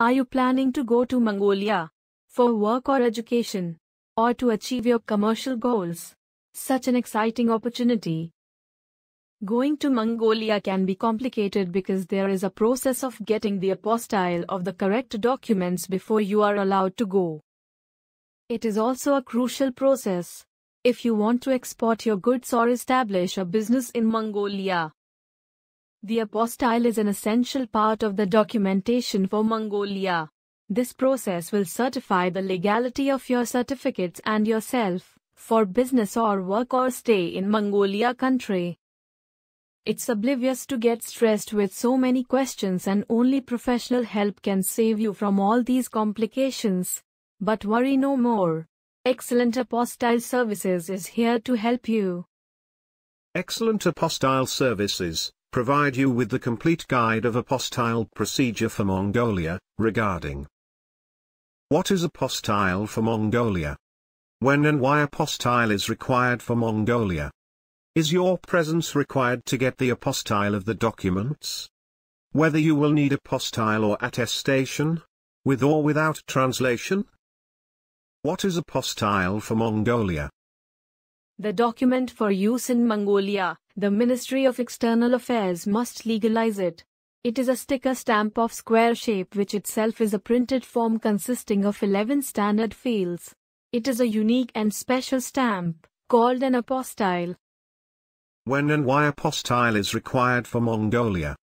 Are you planning to go to Mongolia for work or education or to achieve your commercial goals? Such an exciting opportunity. Going to Mongolia can be complicated because there is a process of getting the apostille of the correct documents before you are allowed to go. It is also a crucial process if you want to export your goods or establish a business in Mongolia. The apostille is an essential part of the documentation for Mongolia. This process will certify the legality of your certificates and yourself, for business or work or stay in Mongolia country. It's oblivious to get stressed with so many questions and only professional help can save you from all these complications. But worry no more. Excellent Apostille Services is here to help you. Excellent Apostille Services provide you with the complete guide of apostille procedure for Mongolia, regarding What is apostille for Mongolia? When and why apostille is required for Mongolia? Is your presence required to get the apostille of the documents? Whether you will need apostille or attestation? With or without translation? What is apostille for Mongolia? The document for use in Mongolia, the Ministry of External Affairs must legalize it. It is a sticker stamp of square shape which itself is a printed form consisting of 11 standard fields. It is a unique and special stamp, called an apostille. When and why apostille is required for Mongolia?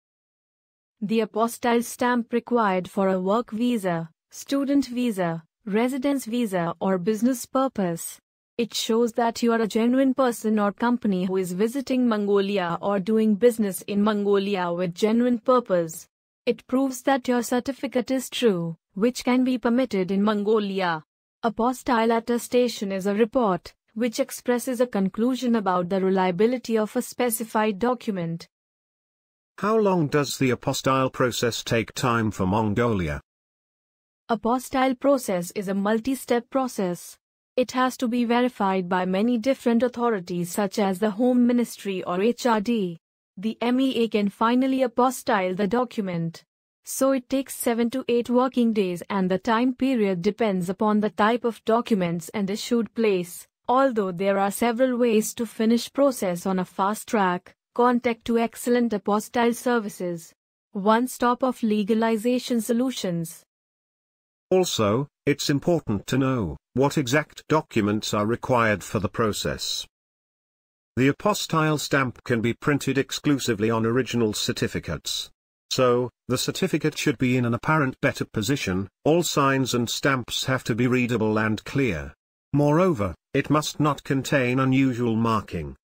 The apostille stamp required for a work visa, student visa, residence visa or business purpose it shows that you are a genuine person or company who is visiting Mongolia or doing business in Mongolia with genuine purpose. It proves that your certificate is true, which can be permitted in Mongolia. Apostille attestation is a report, which expresses a conclusion about the reliability of a specified document. How long does the apostille process take time for Mongolia? Apostille process is a multi-step process, it has to be verified by many different authorities such as the Home Ministry or HRD. The MEA can finally apostille the document. So it takes 7 to 8 working days and the time period depends upon the type of documents and issued place. Although there are several ways to finish process on a fast track, contact to excellent apostille services. One stop of legalization solutions. Also, it's important to know what exact documents are required for the process. The apostille stamp can be printed exclusively on original certificates. So, the certificate should be in an apparent better position, all signs and stamps have to be readable and clear. Moreover, it must not contain unusual marking.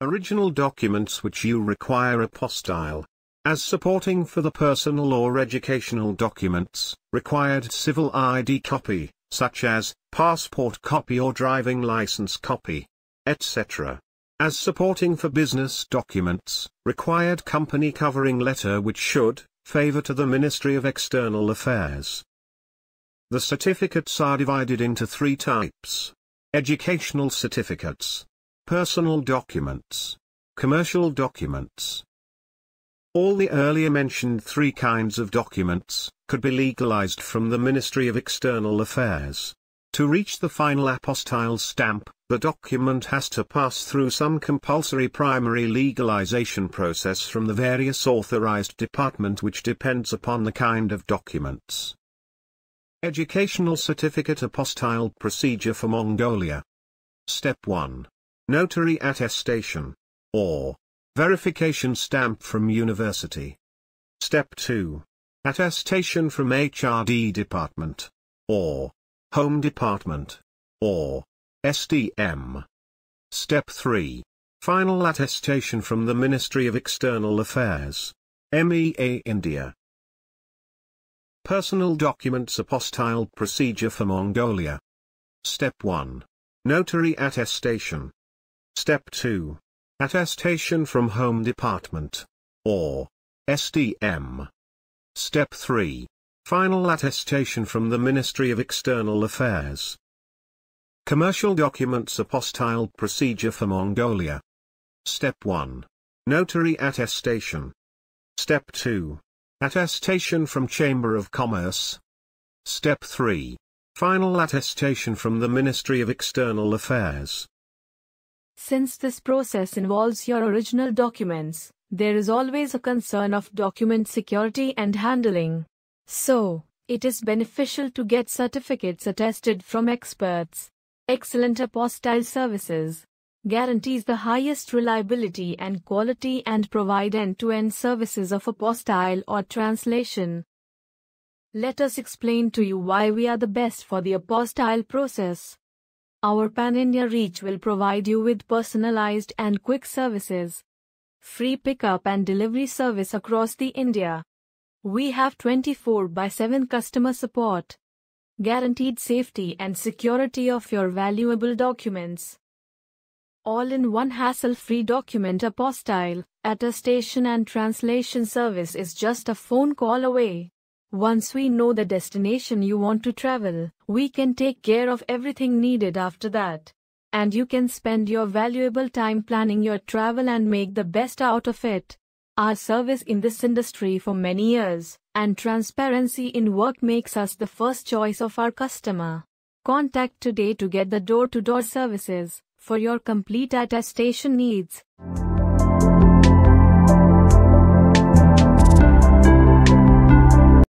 Original documents which you require apostille, as supporting for the personal or educational documents, required civil ID copy, such as, passport copy or driving license copy, etc. As supporting for business documents, required company covering letter which should, favor to the Ministry of External Affairs. The certificates are divided into three types. Educational certificates. Personal documents. Commercial documents. All the earlier mentioned three kinds of documents could be legalized from the Ministry of External Affairs. To reach the final apostille stamp, the document has to pass through some compulsory primary legalization process from the various authorized department which depends upon the kind of documents. Educational Certificate Apostille Procedure for Mongolia Step 1. Notary attestation. Or, Verification stamp from university. Step 2. Attestation from HRD department. Or. Home department. Or. SDM. Step 3. Final attestation from the Ministry of External Affairs. MEA India. Personal documents Apostile procedure for Mongolia. Step 1. Notary attestation. Step 2. Attestation from Home Department. Or SDM. Step 3. Final attestation from the Ministry of External Affairs. Commercial Documents Apostille Procedure for Mongolia. Step 1. Notary Attestation. Step 2. Attestation from Chamber of Commerce. Step 3. Final attestation from the Ministry of External Affairs. Since this process involves your original documents, there is always a concern of document security and handling. So, it is beneficial to get certificates attested from experts. Excellent Apostile services guarantees the highest reliability and quality and provide end-to-end services of Apostile or translation. Let us explain to you why we are the best for the Apostile process. Our pan-India reach will provide you with personalized and quick services. Free pickup and delivery service across the India. We have 24 by 7 customer support. Guaranteed safety and security of your valuable documents. All-in-one hassle-free document apostile, attestation and translation service is just a phone call away. Once we know the destination you want to travel, we can take care of everything needed after that. And you can spend your valuable time planning your travel and make the best out of it. Our service in this industry for many years and transparency in work makes us the first choice of our customer. Contact today to get the door to door services for your complete attestation needs.